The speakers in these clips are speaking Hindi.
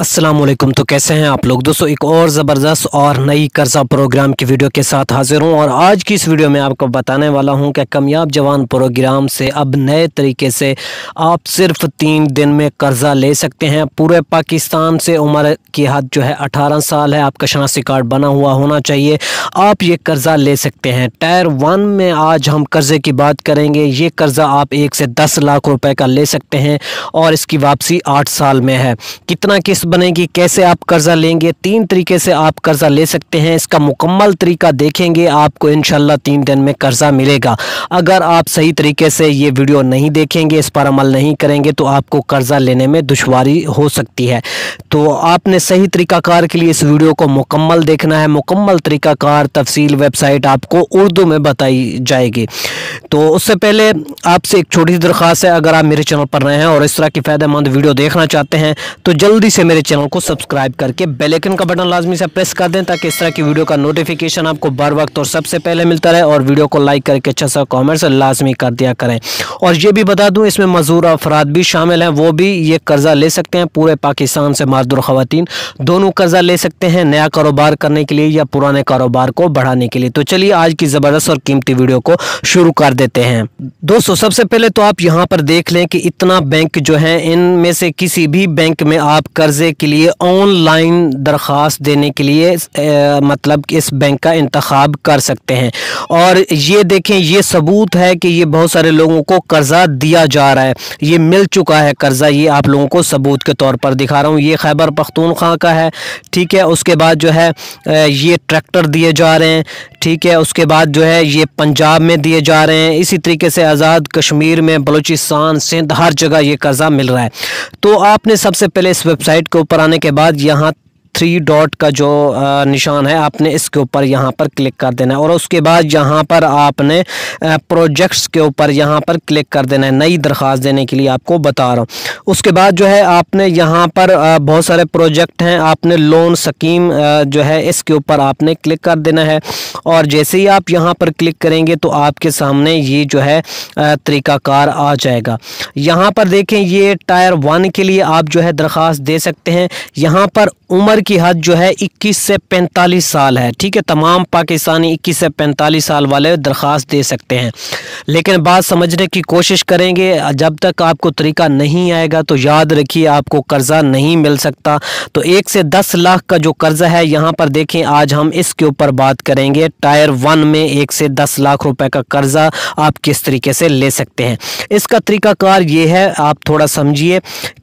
असलम तो कैसे हैं आप लोग दोस्तों एक और ज़बरदस्त और नई कर्जा प्रोग्राम की वीडियो के साथ हाजिर हूं और आज की इस वीडियो में आपको बताने वाला हूं कि कामयाब जवान प्रोग्राम से अब नए तरीके से आप सिर्फ तीन दिन में कर्ज़ा ले सकते हैं पूरे पाकिस्तान से उम्र की हद जो है अठारह साल है आपका शनासी कार्ड बना हुआ होना चाहिए आप ये कर्ज़ा ले सकते हैं टायर वन में आज हम कर्ज़े की बात करेंगे ये कर्ज़ा आप एक से दस लाख रुपये का ले सकते हैं और इसकी वापसी आठ साल में है कितना किस बनेगी कैसे आप कर्ज़ा लेंगे तीन तरीके से आप कर्ज़ा ले सकते हैं इसका मुकम्मल तरीका देखेंगे आपको इन तीन दिन में कर्ज़ा मिलेगा अगर आप सही तरीके से ये वीडियो नहीं देखेंगे इस पर अमल नहीं करेंगे तो आपको कर्ज़ा लेने में दुशारी हो सकती है तो आपने सही तरीकाकार के लिए इस वीडियो को मुकम्मल देखना है मुकम्मल तरीकाकार तफसील वेबसाइट आपको उर्दू में बताई जाएगी तो उससे पहले आपसे एक छोटी सी दरख्वास्त है अगर आप मेरे चैनल पर रहे हैं और इस तरह की फ़ायदेमंद वीडियो देखना चाहते हैं तो जल्दी से मेरे मेरे चैनल को सब्सक्राइब करके बेल आइकन का बटन लाजमी से प्रेस कर दें ताकि इस तरह की वीडियो का नोटिफिकेशन आपको बर वक्त और सबसे पहले मिलता रहे और वीडियो को लाइक करके अच्छा सा कॉमेंट्स लाजमी कर दिया करें और ये भी बता दूँ इसमें मजदूर अफराद भी शामिल हैं वो भी ये कर्ज़ा ले सकते हैं पूरे पाकिस्तान से मजदूर ख़वान दोनों कर्ज़ा ले सकते हैं नया कारोबार करने के लिए या पुराने कारोबार को बढ़ाने के लिए तो चलिए आज की ज़बरदस्त और कीमती वीडियो को शुरू कर देते हैं दोस्तों सबसे पहले तो आप यहाँ पर देख लें कि इतना बैंक जो है इनमें से किसी भी बैंक में आप कर्ज कर्ज़े के लिए ऑनलाइन दरख्वास्त देने के लिए आ, मतलब इस बैंक का इंतखब कर सकते हैं और ये देखें ये सबूत है कि ये बहुत सारे लोगों को कर्ज़ा दिया जा रहा है ये मिल चुका है कर्ज़ा ये आप लोगों को सबूत के तौर पर दिखा रहा हूँ ये खैबर पख्तूनख्वा का है ठीक है उसके बाद जो है ये ट्रैक्टर दिए जा रहे हैं ठीक है उसके बाद जो है ये पंजाब में दिए जा रहे हैं इसी तरीके से आज़ाद कश्मीर में बलूचिस्तान सिंध हर जगह ये कर्ज़ा मिल रहा है तो आपने सबसे पहले इस वेबसाइट को ऊपर आने के बाद यहाँ थ्री डॉट का जो निशान है आपने इसके ऊपर यहाँ पर क्लिक कर देना है और उसके बाद यहाँ पर आपने प्रोजेक्ट्स के ऊपर यहाँ पर क्लिक कर देना है नई दरख्वास्त देने के लिए आपको बता रहा हूँ उसके बाद जो है आपने यहाँ पर बहुत सारे प्रोजेक्ट हैं आपने लोन स्कीम जो है इसके ऊपर आपने क्लिक कर देना है और जैसे ही आप यहाँ पर क्लिक करेंगे तो आपके सामने ये जो है तरीकाकार आ जाएगा यहाँ पर देखें ये टायर वन के लिए आप जो है दरख्वास्त दे सकते हैं यहाँ पर उम्र की हद जो है 21 से 45 साल है ठीक है तमाम पाकिस्तानी 21 से 45 साल वाले दरख्वास्त दे सकते हैं लेकिन बात समझने की कोशिश करेंगे जब तक आपको तरीका नहीं आएगा तो याद रखिए आपको कर्ज़ा नहीं मिल सकता तो एक से दस लाख का जो कर्ज़ा है यहाँ पर देखें आज हम इसके ऊपर बात करेंगे टायर वन में एक से दस लाख रुपए का कर्ज़ा आप किस तरीके से ले सकते हैं इसका तरीकाकार ये है आप थोड़ा समझिए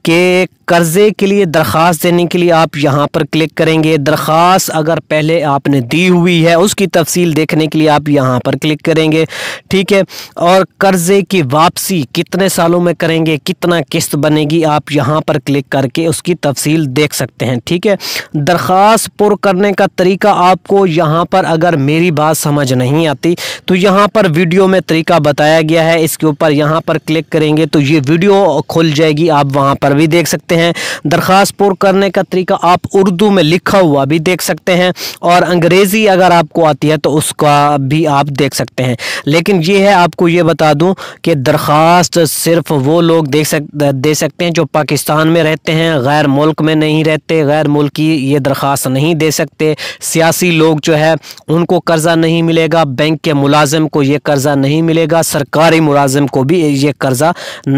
कि कर्ज़े के लिए दरख्वास्त देने के लिए आप यहाँ पर क्लिक करेंगे दरख्वास्त अगर पहले आपने दी हुई है उसकी तफसील देखने के लिए आप यहाँ पर क्लिक करेंगे ठीक है और कर्ज़े की वापसी कितने सालों में करेंगे कितना किस्त बनेगी आप यहाँ पर क्लिक करके उसकी तफसील देख सकते हैं ठीक है दरख्वास्त पुर करने का तरीका आपको यहाँ पर अगर मेरी बात समझ नहीं आती तो यहाँ पर वीडियो में तरीका बताया गया है इसके ऊपर यहाँ पर क्लिक करेंगे तो ये वीडियो खुल जाएगी आप वहाँ पर भी देख सकते हैं हैं दरख्वास्त पुर करने का तरीका आप उर्दू में लिखा हुआ भी देख सकते हैं और अंग्रेज़ी अगर आपको आती है तो उसका भी आप देख सकते हैं लेकिन ये है आपको ये बता दूँ कि दरख्वास्त सिर्फ वो लोग देख सक दे सकते हैं जो पाकिस्तान में रहते हैं गैर मुल्क में नहीं रहते गैर मुल्की ये दरख्वास्त नहीं दे सकते सियासी लोग जो है उनको कर्ज़ा नहीं मिलेगा बैंक के मुलाजिम को ये कर्ज़ा नहीं मिलेगा सरकारी मुलाजिम को भी ये कर्ज़ा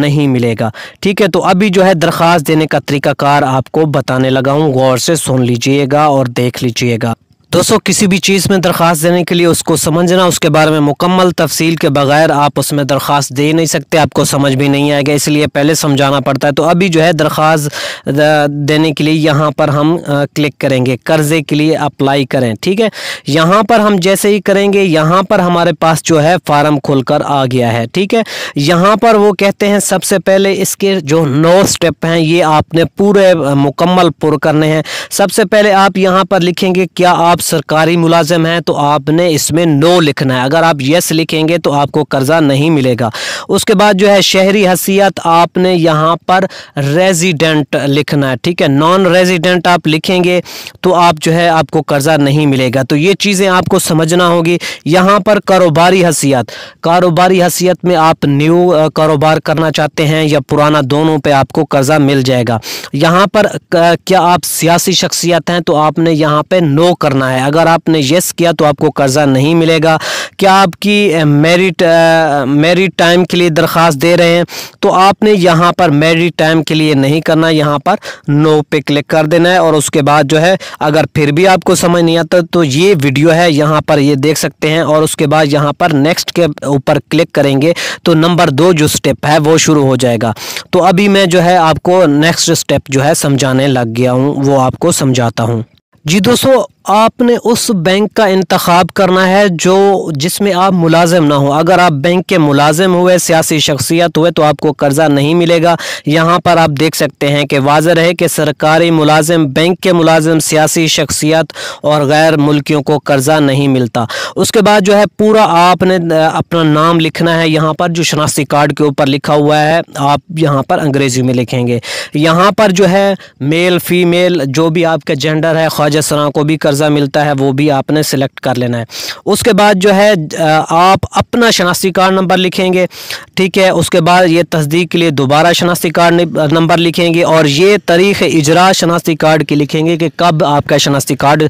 नहीं मिलेगा ठीक है तो अभी जो है दरख्वास्त देने का तरीकाकार आपको बताने लगा हूँ गौर से सुन लीजिएगा और देख लीजिएगा दोस्तों किसी भी चीज़ में दरख्वास्त देने के लिए उसको समझना उसके बारे में मुकम्मल तफसील के बगैर आप उसमें दरख्वास्त दे नहीं सकते आपको समझ भी नहीं आएगा इसलिए पहले समझाना पड़ता है तो अभी जो है दरख्वास देने के लिए यहाँ पर हम क्लिक करेंगे कर्ज़े के लिए अप्लाई करें ठीक है यहाँ पर हम जैसे ही करेंगे यहाँ पर हमारे पास जो है फार्म खुल कर आ गया है ठीक है यहाँ पर वो कहते हैं सबसे पहले इसके जो नौ स्टेप हैं ये आपने पूरे मुकम्मल पुर करने हैं सबसे पहले आप यहाँ पर लिखेंगे क्या आप आप सरकारी मुलाजिम हैं तो आपने इसमें नो लिखना है अगर आप यस लिखेंगे तो आपको कर्ज़ा नहीं मिलेगा उसके बाद जो है शहरी हसीियत आपने यहाँ पर रेजिडेंट लिखना है ठीक है नॉन रेजिडेंट आप लिखेंगे तो आप जो है आपको कर्ज़ा नहीं मिलेगा तो ये चीज़ें आपको समझना होगी यहाँ पर कारोबारी हसीियत कारोबारी हसीियत में आप न्यू कारोबार करना चाहते हैं या पुराना दोनों पे आपको कर्ज़ा मिल जाएगा यहाँ पर क्या आप सियासी शख्सियत हैं तो आपने यहाँ पर नो करना करना है अगर आपने यस किया तो आपको कर्जा नहीं मिलेगा क्या आपकी मेरिट मेरिट टाइम के लिए दरख्वास्त दे रहे हैं तो आपने यहाँ पर मेरिट टाइम के लिए नहीं करना यहाँ पर नो पे क्लिक कर देना है और उसके बाद जो है अगर फिर भी आपको समझ नहीं आता तो ये वीडियो है यहाँ पर ये देख सकते हैं और उसके बाद यहाँ पर नेक्स्ट के ऊपर क्लिक करेंगे तो नंबर दो जो स्टेप है वो शुरू हो जाएगा तो अभी मैं जो है आपको नेक्स्ट स्टेप जो है समझाने लग गया हूँ वो आपको समझाता हूँ जी दोस्तों आपने उस बैंक का इंतखब करना है जो जिसमें आप मुलाजिम ना हो अगर आप बैंक के मुलाजिम हुए सियासी शख्सियत हुए तो आपको कर्ज़ा नहीं मिलेगा यहाँ पर आप देख सकते हैं कि वाज़ है कि सरकारी मुलाजिम बैंक के मुलाजिम सियासी शख्सियत और गैर मुल्कियों को कर्ज़ा नहीं मिलता उसके बाद जो है पूरा आपने अपना नाम लिखना है यहाँ पर जो शनाख्ती कार्ड के ऊपर लिखा हुआ है आप यहाँ पर अंग्रेज़ी में लिखेंगे यहाँ पर जो है मेल फीमेल जो भी आपका जेंडर है ख्वाजा सरा को भी कर्ज वीज़ा मिलता है वो भी आपने सेलेक्ट कर लेना है उसके बाद जो है आप अपना शनाख्ती कार्ड नंबर लिखेंगे ठीक है उसके बाद ये तस्दीक के लिए दोबारा शनाख्ती कार्ड नंबर लिखेंगे और ये तारीख़ इजरा शनाख्ती कार्ड की लिखेंगे कि कब आपका शनाख्ती कार्ड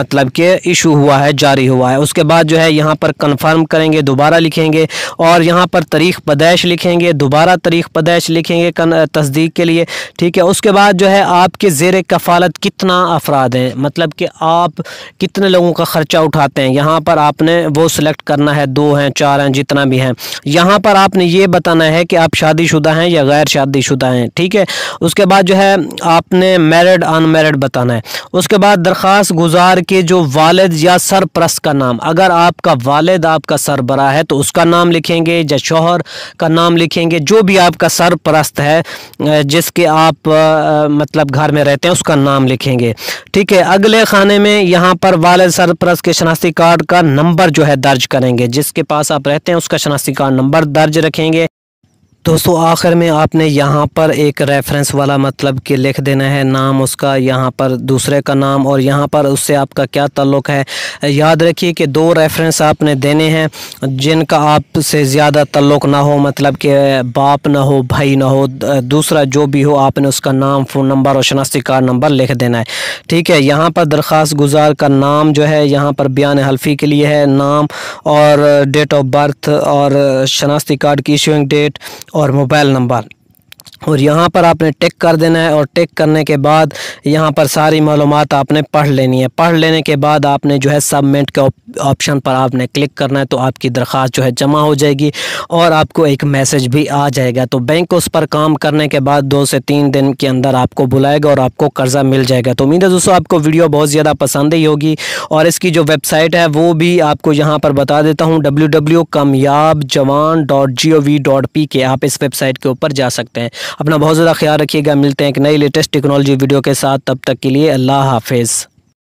मतलब के इशू हुआ है जारी हुआ है उसके बाद जो है यहाँ पर कन्फर्म करेंगे दोबारा लिखेंगे और यहाँ पर तारीख पैदाइश लिखेंगे दोबारा तारीख पैदाइश लिखेंगे तस्दीक के लिए ठीक है उसके बाद जो है आपके जेर कफ़ालत कितना अफराद हैं मतलब कि आप कितने लोगों का ख़र्चा उठाते हैं यहाँ पर आपने वो सिलेक्ट करना है दो हैं चार हैं जितना भी हैं यहाँ पर आपने ये बताना है कि आप शादीशुदा हैं या गैर शादीशुदा हैं ठीक है उसके बाद जो है आपने मैरिड अनमेरिड बताना है उसके बाद दरख्वास्त गुजार के जो वालद या सरप्रस्त का नाम अगर आपका वालद आपका सरबरा है तो उसका नाम लिखेंगे या शोहर का नाम लिखेंगे जो भी आपका सरप्रस्त है जिसके आप मतलब घर में रहते हैं उसका नाम लिखेंगे ठीक है अगले खाने जाने में यहाँ पर वाले सरप्रस के शनाख्ती कार्ड का नंबर जो है दर्ज करेंगे जिसके पास आप रहते हैं उसका शनाख्ती कार्ड नंबर दर्ज रखेंगे दोस्तों आखिर में आपने यहाँ पर एक रेफरेंस वाला मतलब कि लिख देना है नाम उसका यहाँ पर दूसरे का नाम और यहाँ पर उससे आपका क्या ताल्लुक़ है याद रखिए कि दो रेफरेंस आपने देने हैं जिनका आपसे ज़्यादा ताल्लुक़ ना हो मतलब कि बाप ना हो भाई ना हो दूसरा जो भी हो आपने उसका नाम फ़ोन नंबर और शनाख्ती कार्ड नंबर लिख देना है ठीक है यहाँ पर दरख्वास्त गुजार का नाम जो है यहाँ पर बयान हल्फी के लिए है नाम और डेट ऑफ बर्थ और शनाख्ती कार्ड की इशूंग डेट और मोबाइल नंबर और यहाँ पर आपने टिक कर देना है और टिक करने के बाद यहाँ पर सारी मालूम आपने पढ़ लेनी है पढ़ लेने के बाद आपने जो है सबमिट का ऑप्शन पर आपने क्लिक करना है तो आपकी दरख्वास्त जो है जमा हो जाएगी और आपको एक मैसेज भी आ जाएगा तो बैंक उस पर काम करने के बाद दो से तीन दिन के अंदर आपको बुलाएगा और आपको कर्ज़ा मिल जाएगा तो उम्मीद है दोस्तों आपको वीडियो बहुत ज़्यादा पसंद ही होगी और इसकी जो वेबसाइट है वो भी आपको यहाँ पर बता देता हूँ W W Kamyab Jawan dot G O V dot P K आप इस वेबसाइट के ऊपर जा सकते हैं अपना बहुत ज़्यादा ख्याल रखिएगा मिलते हैं एक नई लेटेस्ट टेक्नोलॉजी वीडियो के साथ तब तक के लिए अल्लाह हाफिज़